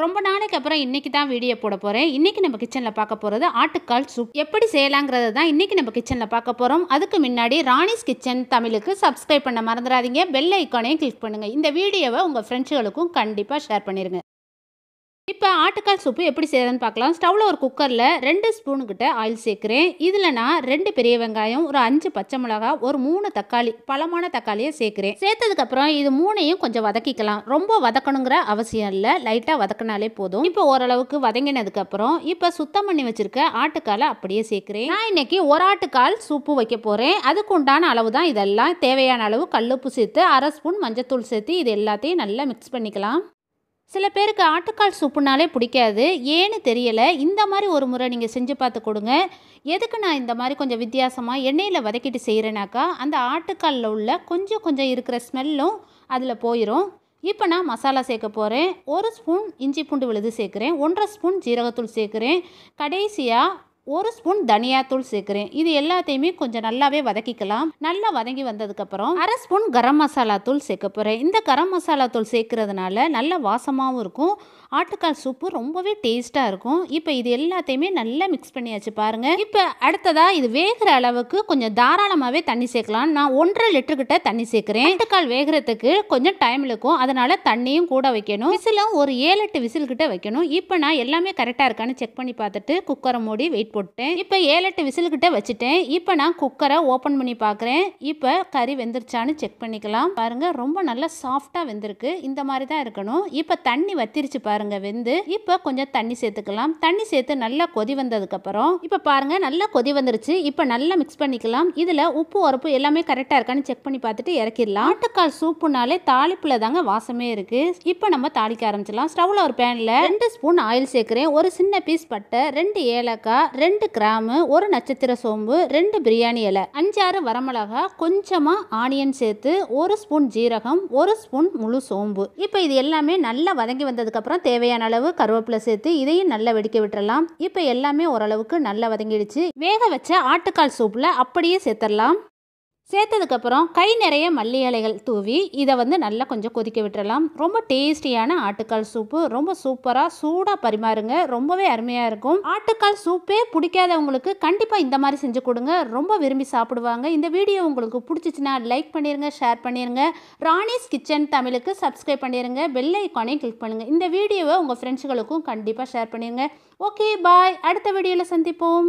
ரொம்ப நாளைக்கு அப்புறம் இன்றைக்கி தான் வீடியோ போட போகிறேன் இன்றைக்கி நம்ம கிச்சனில் பார்க்க போகிறது ஆட்டுக்கால் சூப் எப்படி செய்யலாங்கிறது தான் இன்றைக்கி நம்ம கிச்சனில் பார்க்க போகிறோம் அதுக்கு முன்னாடி ராணிஸ் கிச்சன் தமிழுக்கு சப்ஸ்கிரைப் பண்ண மறந்துடாதீங்க பெல் ஐக்கானையும் கிளிக் பண்ணுங்கள் இந்த வீடியோவை உங்கள் ஃப்ரெண்ட்ஸுகளுக்கும் கண்டிப்பாக ஷேர் பண்ணிடுங்க இப்போ ஆட்டுக்கால் சூப்பு எப்படி செய்யறதுன்னு பார்க்கலாம் ஸ்டவ்வில் ஒரு குக்கரில் ரெண்டு ஸ்பூனுக்கிட்ட ஆயில் சேர்க்குறேன் இதில் நான் ரெண்டு பெரிய வெங்காயம் ஒரு அஞ்சு பச்சை மிளகா ஒரு மூணு தக்காளி பழமான தக்காளியை சேர்க்குறேன் சேர்த்ததுக்கப்புறம் இது மூணையும் கொஞ்சம் வதக்கிக்கலாம் ரொம்ப வதக்கணுங்கிற அவசியம் இல்லை லைட்டாக வதக்கினாலே போதும் இப்போ ஓரளவுக்கு வதங்கினதுக்கப்புறம் இப்போ சுத்தம் பண்ணி வச்சுருக்க ஆட்டுக்காலை அப்படியே சேர்க்குறேன் நான் இன்னைக்கு ஒரு ஆட்டுக்கால் சூப்பு வைக்க போகிறேன் அதுக்கு உண்டான அளவு தான் இதெல்லாம் தேவையான அளவு கல்லுப்பு சேர்த்து அரை ஸ்பூன் மஞ்சத்தூள் சேர்த்து இது எல்லாத்தையும் நல்லா மிக்ஸ் பண்ணிக்கலாம் சில பேருக்கு ஆட்டுக்கால் சூப்புனாலே பிடிக்காது ஏன்னு தெரியலை இந்த மாதிரி ஒரு முறை நீங்கள் செஞ்சு பார்த்து கொடுங்க எதுக்கு நான் இந்த மாதிரி கொஞ்சம் வித்தியாசமாக எண்ணெயில் வதக்கிட்டு செய்கிறேனாக்கா அந்த ஆட்டுக்காலில் உள்ள கொஞ்சம் கொஞ்சம் இருக்கிற ஸ்மெல்லும் அதில் போயிடும் இப்போ நான் மசாலா சேர்க்க போகிறேன் ஒரு ஸ்பூன் இஞ்சி பூண்டு விழுது சேர்க்குறேன் ஒன்றரை ஸ்பூன் ஜீரகத்தூள் சேர்க்குறேன் கடைசியாக ஒரு ஸ்பூன் தனியாத்தூள் சேர்க்குறேன் இது எல்லாத்தையுமே கொஞ்சம் நல்லாவே வதக்கிக்கலாம் நல்லா வதங்கி வந்ததுக்கப்புறம் அரை ஸ்பூன் கரம் மசாலா தூள் சேர்க்க போகிறேன் இந்த கரம் மசாலா தூள் சேர்க்குறதுனால நல்ல வாசமாகவும் இருக்கும் ஆட்டுக்கால் சூப்பு ரொம்பவே டேஸ்ட்டாக இருக்கும் இப்போ இது எல்லாத்தையுமே நல்லா மிக்ஸ் பண்ணியாச்சு பாருங்கள் இப்போ அடுத்ததாக இது வேகிற அளவுக்கு கொஞ்சம் தாராளமாகவே தண்ணி சேர்க்கலாம் நான் ஒன்றரை கிட்ட தண்ணி சேர்க்குறேன் ஆட்டுக்கால் வேகிறதுக்கு கொஞ்சம் டைம் இருக்கும் அதனால் தண்ணியும் கூட வைக்கணும் விசிலும் ஒரு ஏழு எட்டு விசில்கிட்ட வைக்கணும் இப்போ நான் எல்லாமே கரெக்டாக இருக்கான்னு செக் பண்ணி பார்த்துட்டு குக்கரை மூடி வெயிட் போட்டேன் இப்போ ஏழு எட்டு விசில்கிட்ட வச்சுட்டேன் இப்போ நான் குக்கரை ஓப்பன் பண்ணி பார்க்குறேன் இப்போ கறி வெந்துருச்சான்னு செக் பண்ணிக்கலாம் பாருங்கள் ரொம்ப நல்லா சாஃப்டாக வெந்திருக்கு இந்த மாதிரி தான் இருக்கணும் இப்போ தண்ணி வத்திருச்சு பாருங்கள் வெந்து இப்போ கொஞ்சம் தண்ணி சேர்த்துக்கலாம் தண்ணி சேர்த்து நல்லா கொதி வந்ததுக்கப்புறம் இப்போ பாருங்கள் நல்லா கொதி வந்துருச்சு இப்போ நல்லா மிக்ஸ் பண்ணிக்கலாம் இதில் உப்பு உரப்பு எல்லாமே கரெக்டாக இருக்கான்னு செக் பண்ணி பார்த்துட்டு இறக்கிடலாம் ஆட்டுக்கால் சூப்புனாலே தாளிப்பில் தாங்க வாசமே இருக்குது இப்போ நம்ம தாளிக்க ஆரம்பிச்சிடலாம் ஸ்டவ்வில் ஒரு பேனில் ரெண்டு ஸ்பூன் ஆயில் சேர்க்குறேன் ஒரு சின்ன பீஸ் பட்டை ரெண்டு ஏலக்காய் ரெண்டு கிராமு ஒரு நட்சத்திர சோம்பு ரெண்டு பிரியாணி இலை அஞ்சாறு வரமிளகா கொஞ்சமாக ஆனியன் சேர்த்து ஒரு ஸ்பூன் ஜீரகம் ஒரு ஸ்பூன் முழு சோம்பு இப்போ இது எல்லாமே நல்லா வதங்கி வந்ததுக்கப்புறம் தேவையான அளவு கருவேப்பிலை சேர்த்து இதையும் நல்லா வெடிக்க விட்டுறலாம் இப்போ எல்லாமே ஓரளவுக்கு நல்லா வதங்கிடுச்சு வேக வச்ச ஆட்டுக்கால் சூப்பில் அப்படியே சேர்த்துடலாம் சேர்த்ததுக்கப்புறம் கை நிறைய மல்லி இலைகள் தூவி இதை வந்து நல்லா கொஞ்சம் கொதிக்க விட்டுடலாம் ரொம்ப டேஸ்டியான ஆட்டுக்கால் சூப்பு ரொம்ப சூப்பராக சூடாக பரிமாறுங்க ரொம்பவே அருமையாக இருக்கும் ஆட்டுக்கால் சூப்பே பிடிக்காதவங்களுக்கு கண்டிப்பாக இந்த மாதிரி செஞ்சு கொடுங்க ரொம்ப விரும்பி சாப்பிடுவாங்க இந்த வீடியோ உங்களுக்கு பிடிச்சிச்சின்னா லைக் பண்ணிடுங்க ஷேர் பண்ணிடுங்க ராணிஸ் கிச்சன் தமிழுக்கு சப்ஸ்கிரைப் பண்ணிடுங்க பெல் ஐக்கானே கிளிக் பண்ணுங்கள் இந்த வீடியோவை உங்கள் ஃப்ரெண்ட்ஸுகளுக்கும் கண்டிப்பாக ஷேர் பண்ணிடுங்க ஓகே பாய் அடுத்த வீடியோவில் சந்திப்போம்